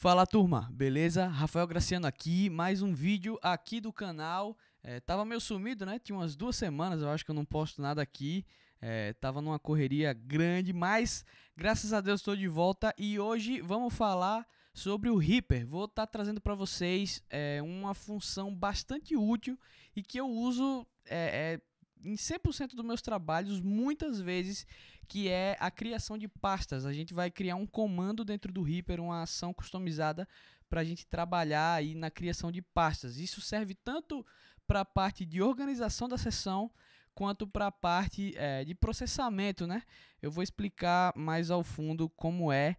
Fala turma, beleza? Rafael Graciano aqui, mais um vídeo aqui do canal. É, tava meio sumido, né? Tinha umas duas semanas, eu acho que eu não posto nada aqui. É, tava numa correria grande, mas graças a Deus estou de volta e hoje vamos falar sobre o Reaper. Vou estar tá trazendo para vocês é, uma função bastante útil e que eu uso é, é em 100% dos meus trabalhos, muitas vezes, que é a criação de pastas. A gente vai criar um comando dentro do Reaper, uma ação customizada para a gente trabalhar aí na criação de pastas. Isso serve tanto para a parte de organização da sessão quanto para a parte é, de processamento, né? Eu vou explicar mais ao fundo como é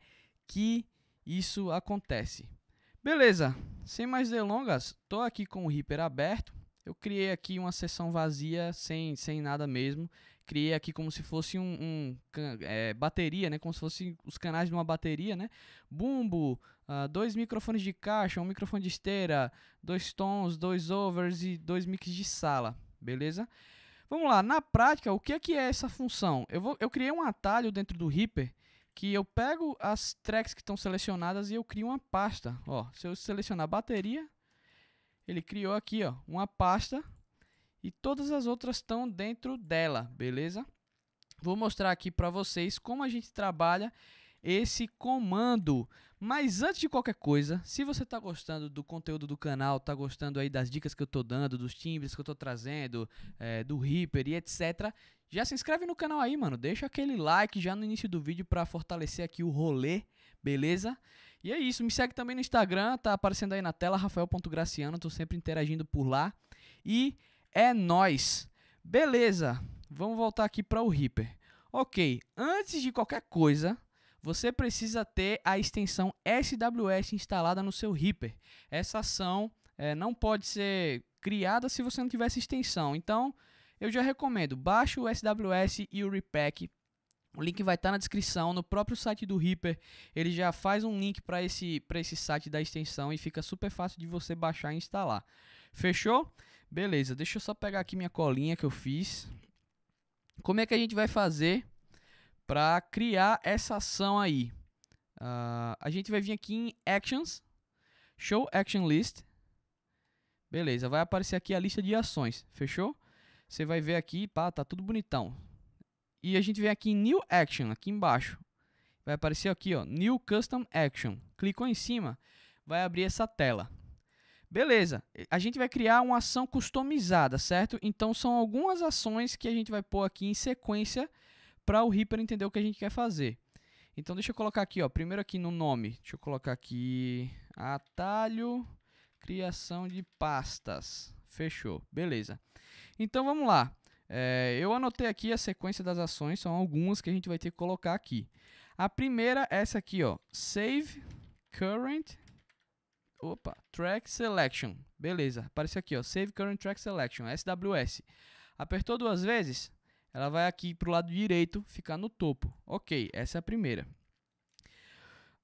que isso acontece. Beleza, sem mais delongas, estou aqui com o Reaper aberto eu criei aqui uma sessão vazia, sem, sem nada mesmo. Criei aqui como se fosse um, um é, bateria, né? Como se fossem os canais de uma bateria, né? Bumbo, uh, dois microfones de caixa, um microfone de esteira, dois tons, dois overs e dois mix de sala, beleza? Vamos lá, na prática, o que é que é essa função? Eu, vou, eu criei um atalho dentro do Reaper que eu pego as tracks que estão selecionadas e eu crio uma pasta. Ó, se eu selecionar bateria, ele criou aqui ó, uma pasta e todas as outras estão dentro dela, beleza? Vou mostrar aqui para vocês como a gente trabalha esse comando. Mas antes de qualquer coisa, se você está gostando do conteúdo do canal, está gostando aí das dicas que eu estou dando, dos timbres que eu estou trazendo, é, do Reaper e etc., já se inscreve no canal aí, mano. Deixa aquele like já no início do vídeo para fortalecer aqui o rolê, beleza? E é isso, me segue também no Instagram, tá aparecendo aí na tela, rafael.graciano, tô sempre interagindo por lá. E é nós. Beleza, vamos voltar aqui para o Reaper. Ok, antes de qualquer coisa, você precisa ter a extensão SWS instalada no seu Reaper. Essa ação é, não pode ser criada se você não tiver essa extensão. Então, eu já recomendo, baixe o SWS e o Repack o link vai estar tá na descrição, no próprio site do Reaper, ele já faz um link para esse, esse site da extensão e fica super fácil de você baixar e instalar. Fechou? Beleza, deixa eu só pegar aqui minha colinha que eu fiz. Como é que a gente vai fazer para criar essa ação aí? Uh, a gente vai vir aqui em Actions, Show Action List. Beleza, vai aparecer aqui a lista de ações, fechou? Você vai ver aqui, pá, tá tudo bonitão. E a gente vem aqui em New Action, aqui embaixo. Vai aparecer aqui, ó, New Custom Action. Clicou em cima, vai abrir essa tela. Beleza, a gente vai criar uma ação customizada, certo? Então são algumas ações que a gente vai pôr aqui em sequência para o Reaper entender o que a gente quer fazer. Então deixa eu colocar aqui, ó, primeiro aqui no nome, deixa eu colocar aqui atalho criação de pastas. Fechou, beleza. Então vamos lá. É, eu anotei aqui a sequência das ações, são algumas que a gente vai ter que colocar aqui. A primeira é essa aqui, ó, Save Current opa, Track Selection. Beleza, apareceu aqui, ó, Save Current Track Selection, SWS. Apertou duas vezes, ela vai aqui para o lado direito, ficar no topo. Ok, essa é a primeira.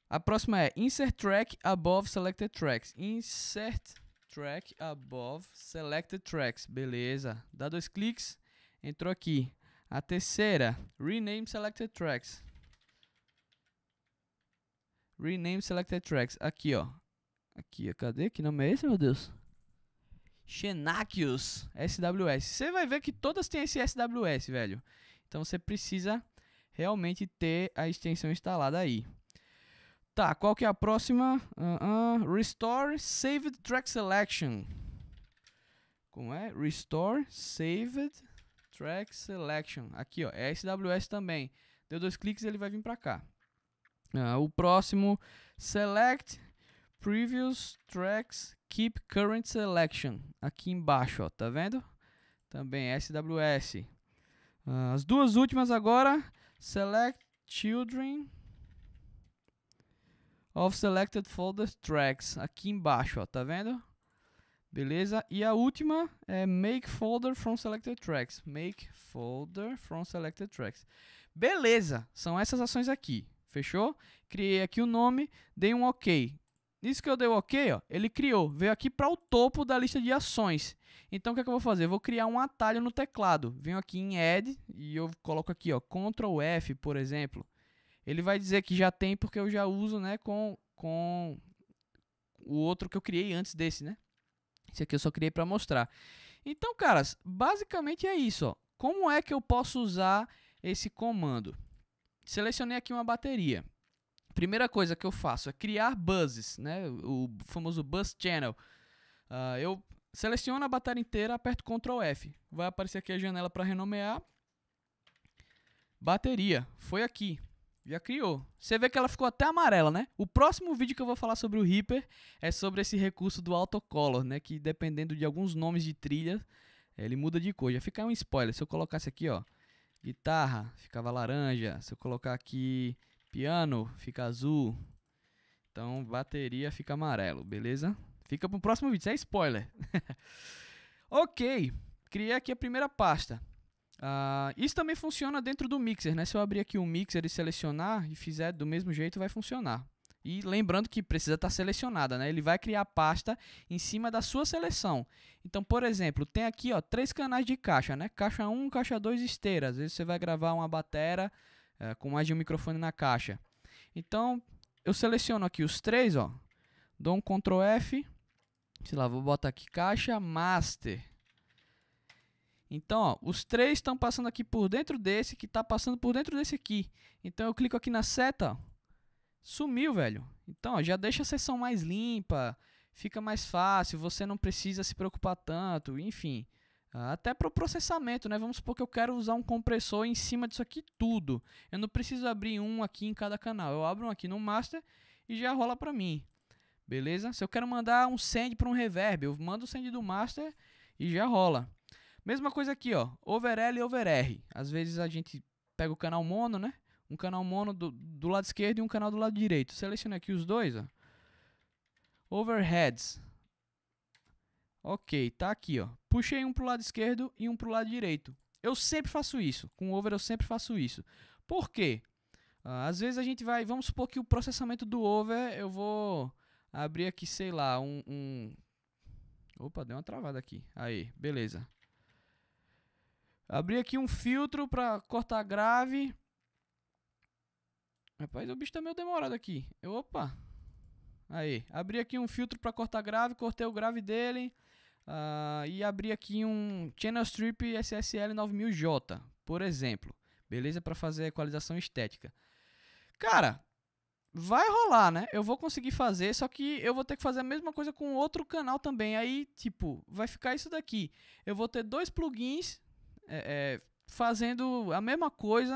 A próxima é Insert Track Above Selected Tracks. Insert Track Above Selected Tracks. Beleza. Dá dois cliques entrou aqui. A terceira, rename selected tracks. Rename selected tracks. Aqui, ó. Aqui, cadê? Que nome é esse, meu Deus? Xenakius SWS. Você vai ver que todas têm esse SWS, velho. Então você precisa realmente ter a extensão instalada aí. Tá, qual que é a próxima? Uh -uh. Restore Saved Track Selection. Como é? Restore Saved Track Selection. Aqui, ó, é SWS também. Deu dois cliques ele vai vir para cá. Ah, o próximo, Select Previous Tracks Keep Current Selection. Aqui embaixo, ó, tá vendo? Também SWS. É ah, as duas últimas agora, Select Children of Selected Folders Tracks. Aqui embaixo, ó, tá vendo? Beleza? E a última é make folder from selected tracks. Make folder from selected tracks. Beleza, são essas ações aqui. Fechou? Criei aqui o nome, dei um OK. Isso que eu dei o OK, ó, ele criou, veio aqui para o topo da lista de ações. Então o que, é que eu vou fazer? Eu vou criar um atalho no teclado. Venho aqui em Add e eu coloco aqui, ó, Ctrl F, por exemplo. Ele vai dizer que já tem porque eu já uso, né, com com o outro que eu criei antes desse, né? Isso aqui eu só criei para mostrar. Então, caras, basicamente é isso. Ó. Como é que eu posso usar esse comando? Selecionei aqui uma bateria. Primeira coisa que eu faço é criar buzzes, né? O famoso buzz channel. Uh, eu seleciono a bateria inteira, aperto Ctrl F. Vai aparecer aqui a janela para renomear. Bateria, foi aqui. Já criou. Você vê que ela ficou até amarela, né? O próximo vídeo que eu vou falar sobre o Reaper é sobre esse recurso do autocolor, né? Que dependendo de alguns nomes de trilha, ele muda de cor. Já fica um spoiler. Se eu colocasse aqui, ó, guitarra, ficava laranja. Se eu colocar aqui piano, fica azul. Então bateria fica amarelo, beleza? Fica pro próximo vídeo, isso é spoiler. ok, criei aqui a primeira pasta. Uh, isso também funciona dentro do mixer, né? Se eu abrir aqui o um mixer e selecionar e fizer do mesmo jeito, vai funcionar. E lembrando que precisa estar tá selecionada, né? Ele vai criar a pasta em cima da sua seleção. Então, por exemplo, tem aqui ó, três canais de caixa, né? Caixa 1, caixa 2 esteira. Às vezes você vai gravar uma batera eh, com mais de um microfone na caixa. Então, eu seleciono aqui os três, ó. Dou um Ctrl F. Sei lá, vou botar aqui caixa master. Então, ó, os três estão passando aqui por dentro desse, que está passando por dentro desse aqui. Então, eu clico aqui na seta, ó, sumiu, velho. Então, ó, já deixa a sessão mais limpa, fica mais fácil, você não precisa se preocupar tanto, enfim. Ah, até para o processamento, né? Vamos supor que eu quero usar um compressor em cima disso aqui tudo. Eu não preciso abrir um aqui em cada canal. Eu abro um aqui no master e já rola para mim. Beleza? Se eu quero mandar um send para um reverb, eu mando o send do master e já rola. Mesma coisa aqui, ó. Overl e overr. Às vezes a gente pega o canal mono, né? Um canal mono do, do lado esquerdo e um canal do lado direito. Seleciona aqui os dois, ó. Overheads. Ok, tá aqui, ó. Puxei um pro lado esquerdo e um pro lado direito. Eu sempre faço isso. Com over eu sempre faço isso. Por quê? Ah, às vezes a gente vai, vamos supor que o processamento do over, eu vou abrir aqui, sei lá, um, um... Opa, deu uma travada aqui. Aí, beleza. Abri aqui um filtro pra cortar grave. Rapaz, o bicho tá meio demorado aqui. opa. Aí, abri aqui um filtro pra cortar grave, cortei o grave dele. Uh, e abri aqui um Channel Strip SSL 9000J, por exemplo. Beleza? Pra fazer equalização estética. Cara, vai rolar, né? Eu vou conseguir fazer, só que eu vou ter que fazer a mesma coisa com outro canal também. Aí, tipo, vai ficar isso daqui. Eu vou ter dois plugins é, é, fazendo a mesma coisa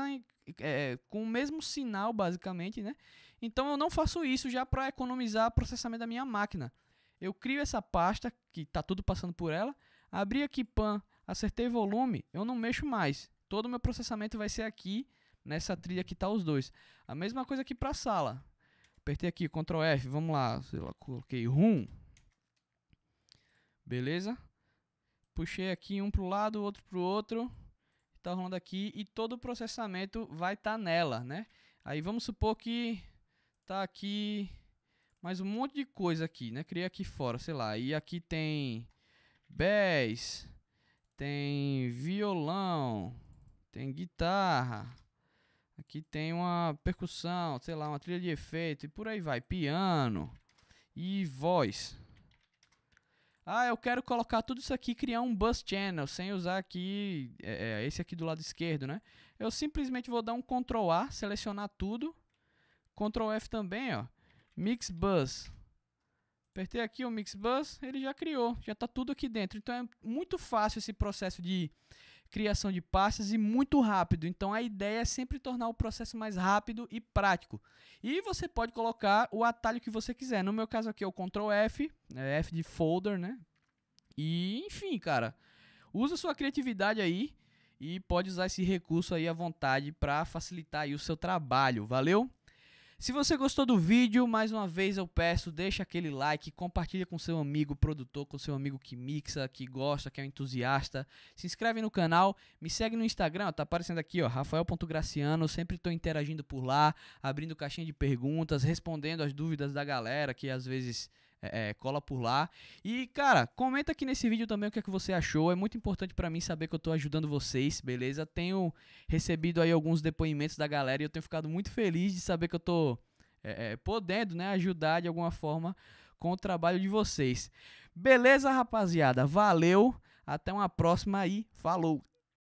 é, com o mesmo sinal, basicamente, né? Então eu não faço isso já para economizar processamento da minha máquina. Eu crio essa pasta, que está tudo passando por ela, abri aqui PAN, acertei volume, eu não mexo mais. Todo o meu processamento vai ser aqui, nessa trilha que está os dois. A mesma coisa aqui para a sala. Apertei aqui, Ctrl F, vamos lá, sei lá, coloquei RUM. Beleza? puxei aqui um para o lado, outro para o outro, está rolando aqui e todo o processamento vai estar tá nela, né? Aí vamos supor que tá aqui mais um monte de coisa aqui, né? Criei aqui fora, sei lá. E aqui tem bass, tem violão, tem guitarra, aqui tem uma percussão, sei lá, uma trilha de efeito e por aí vai, piano e voz, ah, eu quero colocar tudo isso aqui criar um bus channel sem usar aqui é, é, esse aqui do lado esquerdo, né? Eu simplesmente vou dar um Ctrl A, selecionar tudo, Ctrl F também, ó, mix bus. Apertei aqui o mix bus, ele já criou, já está tudo aqui dentro. Então é muito fácil esse processo de criação de pastas e muito rápido. Então a ideia é sempre tornar o processo mais rápido e prático. E você pode colocar o atalho que você quiser. No meu caso aqui é o Ctrl F, é, F de folder, né? E enfim, cara, usa sua criatividade aí e pode usar esse recurso aí à vontade para facilitar aí o seu trabalho. Valeu? Se você gostou do vídeo, mais uma vez eu peço, deixa aquele like, compartilha com seu amigo produtor, com seu amigo que mixa, que gosta, que é um entusiasta. Se inscreve no canal, me segue no Instagram, ó, tá aparecendo aqui, ó, rafael.graciano, sempre tô interagindo por lá, abrindo caixinha de perguntas, respondendo as dúvidas da galera que às vezes é, é, cola por lá. E, cara, comenta aqui nesse vídeo também o que, é que você achou. É muito importante para mim saber que eu tô ajudando vocês, beleza? Tenho recebido aí alguns depoimentos da galera e eu tenho ficado muito feliz de saber que eu tô é, é podendo, né, ajudar de alguma forma com o trabalho de vocês. Beleza, rapaziada? Valeu, até uma próxima e falou!